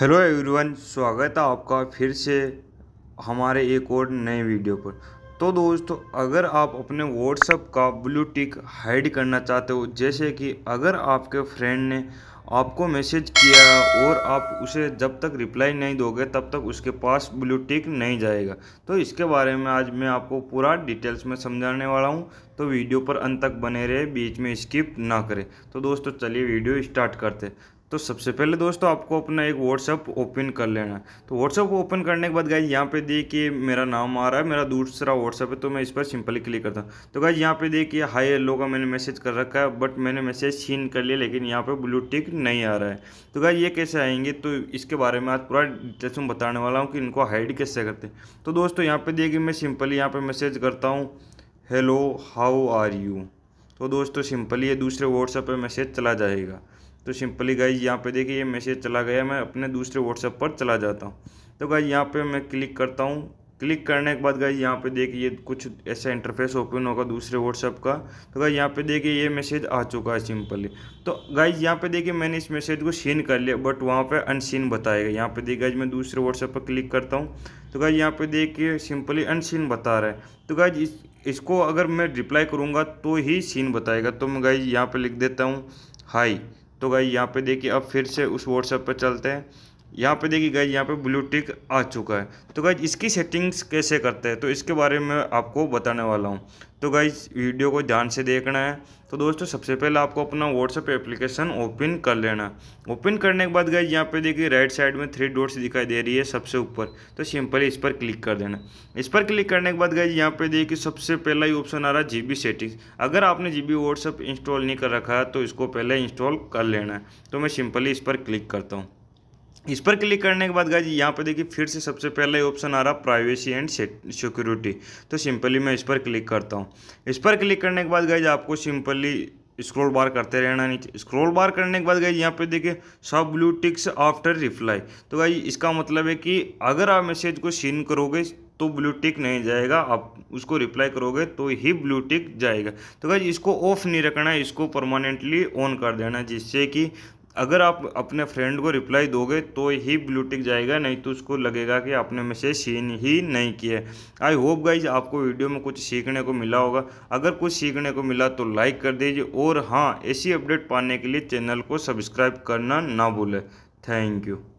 hello everyone स्वागत है आपका फिर से हमारे एक और नए वीडियो पर तो दोस्तों अगर आप अपने व्हाट्सअप का ब्लू टिक हाइड करना चाहते हो जैसे कि अगर आपके फ्रेंड ने आपको मैसेज किया और आप उसे जब तक रिप्लाई नहीं दोगे तब तक उसके पास ब्लू टिक नहीं जाएगा तो इसके बारे में आज मैं आपको पूरा डिटेल्स में समझाने वाला हूँ तो वीडियो पर अंत तक बने रहे बीच में स्किप ना करें तो दोस्तों चलिए वीडियो स्टार्ट करते तो सबसे पहले दोस्तों आपको अपना एक व्हाट्सअप ओपन कर लेना है तो व्हाट्सअप ओपन करने के बाद गाइज यहाँ पे देखिए मेरा नाम आ रहा है मेरा दूसरा व्हाट्सअप है तो मैं इस पर सिंपली क्लिक करता हूँ तो गाइज यहाँ पे देखिए हाई एलो का मैंने मैसेज कर रखा है बट मैंने मैसेज सीन कर लिया लेकिन यहाँ पर ब्लू टिक नहीं आ रहा है तो गाइज ये कैसे आएंगे तो इसके बारे में आज पूरा डिटेल्स में बताने वाला हूँ कि इनको हाइड कैसे करते हैं तो दोस्तों यहाँ पर देखिए मैं सिंपली यहाँ पर मैसेज करता हूँ हेलो हाउ आर यू तो दोस्तों सिंपली ये दूसरे व्हाट्सएप पर मैसेज चला जाएगा तो सिंपली गाइज यहाँ पे देखिए ये मैसेज चला गया मैं अपने दूसरे व्हाट्सएप पर चला जाता हूँ तो गाइज यहाँ पे मैं क्लिक करता हूँ क्लिक करने के बाद गाइज यहाँ पे देखिए ये कुछ ऐसा इंटरफेस ओपन होगा दूसरे व्हाट्सएप का तो गाइज यहाँ पे देखिए ये मैसेज आ चुका है सिंपली तो गाइज यहाँ पे देखिए मैंने इस मैसेज को सीन कर लिया बट वहाँ पे अनसीन बताएगा यहाँ पे देखिए गाइज मैं दूसरे व्हाट्सअप पर क्लिक करता हूँ तो गाइज यहाँ पे देखिए सिंपली अनसीन बता रहा है तो गाइज इस, इसको अगर मैं रिप्लाई करूँगा तो ही सीन बताएगा तो मैं गाइज यहाँ पर लिख देता हूँ हाई तो भाई यहाँ पे देखिए अब फिर से उस व्हाट्सएप पर चलते हैं यहाँ पे देखिए गैज यहाँ पे ब्लू टिक आ चुका है तो गैज इसकी सेटिंग्स कैसे करते हैं तो इसके बारे में आपको बताने वाला हूँ तो गैज वीडियो को ध्यान से देखना है तो दोस्तों सबसे पहले आपको अपना व्हाट्सअप एप्लीकेशन ओपन कर लेना ओपन करने के बाद गैज यहाँ पे देखिए राइट साइड में थ्री डोर्स दिखाई दे रही है सबसे ऊपर तो सिंपली इस पर क्लिक कर देना इस पर क्लिक करने के बाद गैज यहाँ पे देखिए सबसे पहला ही ऑप्शन आ रहा है जी सेटिंग्स अगर आपने जी बी इंस्टॉल नहीं कर रखा है तो इसको पहले इंस्टॉल कर लेना है तो मैं सिंपली इस पर क्लिक करता हूँ इस पर क्लिक करने के बाद जी यहाँ पर देखिए फिर से सबसे पहले ऑप्शन आ रहा प्राइवेसी एंड सिक्योरिटी तो सिंपली मैं इस पर क्लिक करता हूँ इस पर क्लिक करने के बाद जी आपको सिंपली स्क्रॉल बार करते रहना नीचे स्क्रॉल बार करने के बाद गई यहाँ पे देखिए सब ब्लू टिक्स आफ्टर रिप्लाई तो जी इसका मतलब है कि अगर आप मैसेज को सीन करोगे तो ब्लू टिक नहीं जाएगा आप उसको रिप्लाई करोगे तो ही ब्लू टिक जाएगा तो गाय इसको ऑफ नहीं रखना है इसको परमानेंटली ऑन कर देना जिससे कि अगर आप अपने फ्रेंड को रिप्लाई दोगे तो ही ब्लू टिक जाएगा नहीं तो उसको लगेगा कि आपने मैसेज सीन ही नहीं किया आई होप गाइज आपको वीडियो में कुछ सीखने को मिला होगा अगर कुछ सीखने को मिला तो लाइक कर दीजिए और हाँ ऐसी अपडेट पाने के लिए चैनल को सब्सक्राइब करना ना भूलें थैंक यू